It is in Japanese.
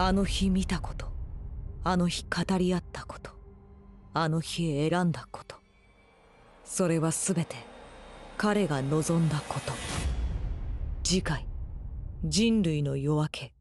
あの日見たことあの日語り合ったことあの日選んだことそれは全て彼が望んだこと次回人類の夜明け